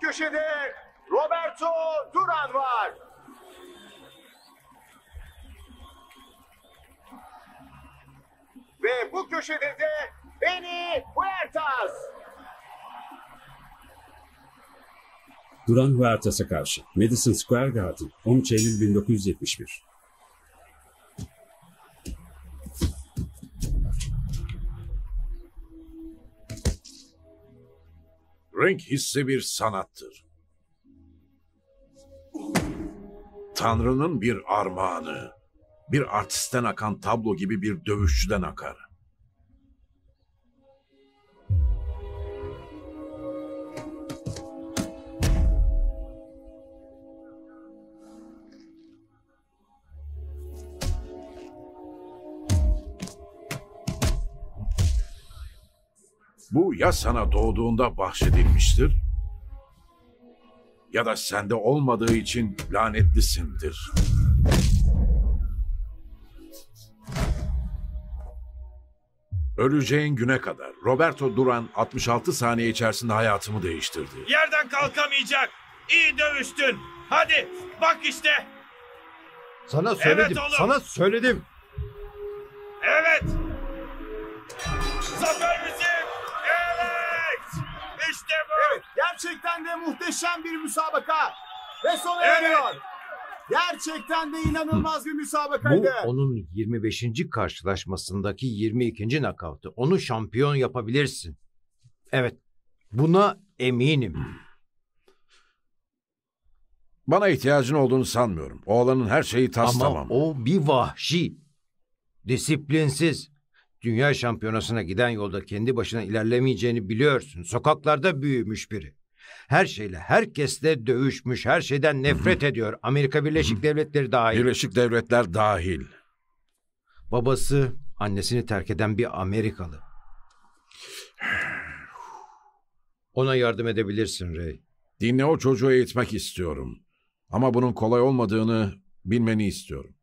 köşede Roberto Duran var. Ve bu köşede de Beni Huertas. Duran Huertas'a karşı Madison Square Garden 13 Eylül 1971. Renk hissi bir sanattır. Tanrı'nın bir armağanı, bir artistten akan tablo gibi bir dövüşçüden akar. Bu ya sana doğduğunda bahşedilmiştir ya da sende olmadığı için lanetlisindir. Öleceğin güne kadar Roberto Duran 66 saniye içerisinde hayatımı değiştirdi. Yerden kalkamayacak. İyi dövüştün. Hadi bak işte. Sana söyledim. Evet oğlum. Sana söyledim. Evet. Zafer Evet. Gerçekten de muhteşem bir müsabaka. Ve sona evet. eriyor. Gerçekten de inanılmaz bir müsabakaydı. Bu onun 25. karşılaşmasındaki 22. nakavtı. Onu şampiyon yapabilirsin. Evet. Buna eminim. Bana ihtiyacın olduğunu sanmıyorum. Oğlanın her şeyi tas Ama tamam. o bir vahşi. Disiplinsiz. Dünya şampiyonasına giden yolda kendi başına ilerlemeyeceğini biliyorsun. Sokaklarda büyümüş biri. Her şeyle, herkesle dövüşmüş, her şeyden nefret ediyor. Amerika Birleşik Devletleri dahil. Birleşik Devletler dahil. Babası annesini terk eden bir Amerikalı. Ona yardım edebilirsin Rey. Dinle o çocuğu eğitmek istiyorum. Ama bunun kolay olmadığını bilmeni istiyorum.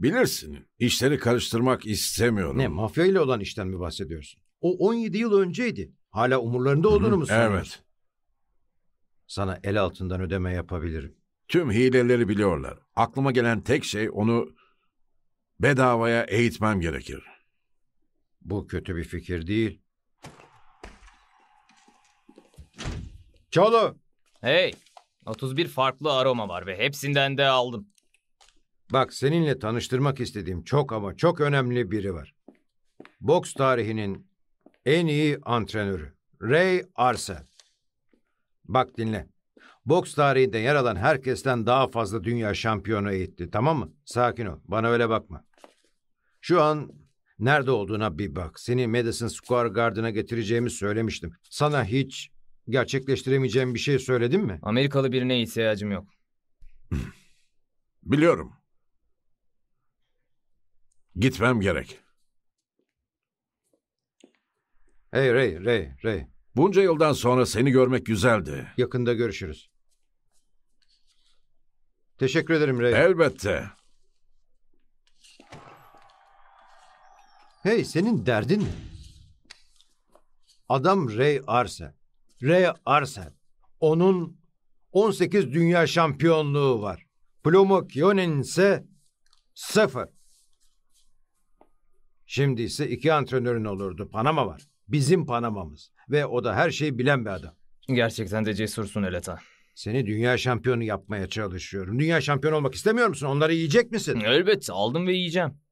Bilirsin, İşleri karıştırmak istemiyorum. Ne mafya ile olan işten mi bahsediyorsun? O 17 yıl önceydi. Hala umurlarında olduğunu mu sanıyorsun? Evet. Sana el altından ödeme yapabilirim. Tüm hileleri biliyorlar. Aklıma gelen tek şey onu bedavaya eğitmem gerekir. Bu kötü bir fikir değil. Çalı. Hey, 31 farklı aroma var ve hepsinden de aldım. Bak seninle tanıştırmak istediğim çok ama çok önemli biri var. Boks tarihinin en iyi antrenörü Ray Arcel. Bak dinle. Boks tarihinde yer alan herkesten daha fazla dünya şampiyonu eğitti tamam mı? Sakin ol bana öyle bakma. Şu an nerede olduğuna bir bak. Seni Madison Square Garden'a getireceğimi söylemiştim. Sana hiç gerçekleştiremeyeceğim bir şey söyledim mi? Amerikalı birine ihtiyacım yok. Biliyorum. Gitmem gerek. Hey Ray, Ray, Ray. Bunca yıldan sonra seni görmek güzeldi. Yakında görüşürüz. Teşekkür ederim Ray. Elbette. Hey senin derdin ne? Adam Ray Arsen. Ray Arsen. Onun 18 dünya şampiyonluğu var. Plomo Kionen ise sıfır. Şimdi ise iki antrenörün olurdu. Panama var. Bizim Panama'mız. Ve o da her şeyi bilen bir adam. Gerçekten de cesursun Eleta. Seni dünya şampiyonu yapmaya çalışıyorum. Dünya şampiyonu olmak istemiyor musun? Onları yiyecek misin? Elbette aldım ve yiyeceğim.